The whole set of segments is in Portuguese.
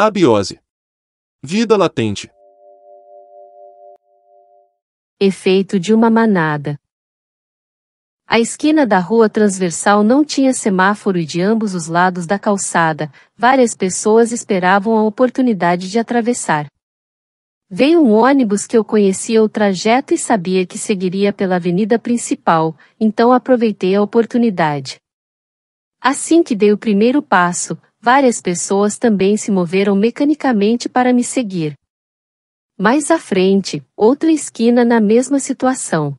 Abiose. Vida latente. Efeito de uma manada. A esquina da rua transversal não tinha semáforo e de ambos os lados da calçada, várias pessoas esperavam a oportunidade de atravessar. Veio um ônibus que eu conhecia o trajeto e sabia que seguiria pela avenida principal, então aproveitei a oportunidade. Assim que dei o primeiro passo, várias pessoas também se moveram mecanicamente para me seguir. Mais à frente, outra esquina na mesma situação.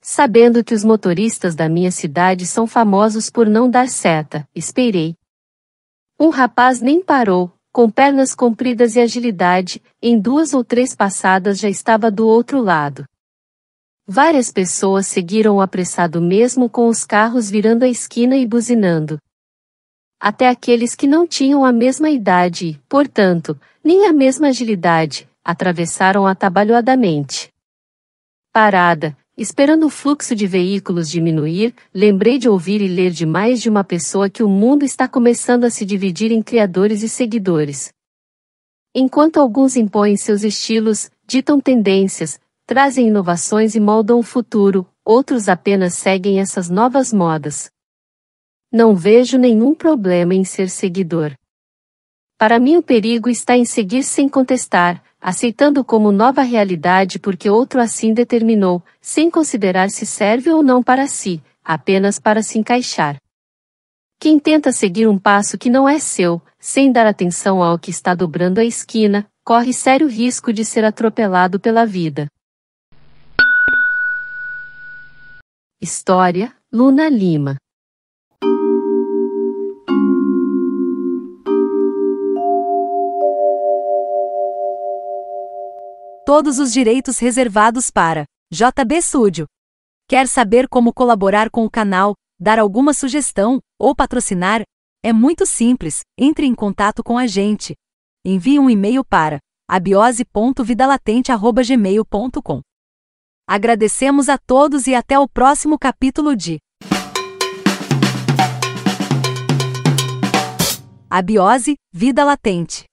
Sabendo que os motoristas da minha cidade são famosos por não dar seta, esperei. Um rapaz nem parou, com pernas compridas e agilidade, em duas ou três passadas já estava do outro lado. Várias pessoas seguiram o apressado mesmo com os carros virando a esquina e buzinando até aqueles que não tinham a mesma idade e, portanto, nem a mesma agilidade, atravessaram atabalhoadamente. Parada, esperando o fluxo de veículos diminuir, lembrei de ouvir e ler de mais de uma pessoa que o mundo está começando a se dividir em criadores e seguidores. Enquanto alguns impõem seus estilos, ditam tendências, trazem inovações e moldam o futuro, outros apenas seguem essas novas modas. Não vejo nenhum problema em ser seguidor. Para mim, o perigo está em seguir sem contestar, aceitando como nova realidade porque outro assim determinou, sem considerar se serve ou não para si, apenas para se encaixar. Quem tenta seguir um passo que não é seu, sem dar atenção ao que está dobrando a esquina, corre sério risco de ser atropelado pela vida. História Luna Lima Todos os direitos reservados para JB Studio. Quer saber como colaborar com o canal, dar alguma sugestão ou patrocinar? É muito simples, entre em contato com a gente. Envie um e-mail para abiose.vidalatente.gmail.com. Agradecemos a todos e até o próximo capítulo de Abiose, Vida Latente.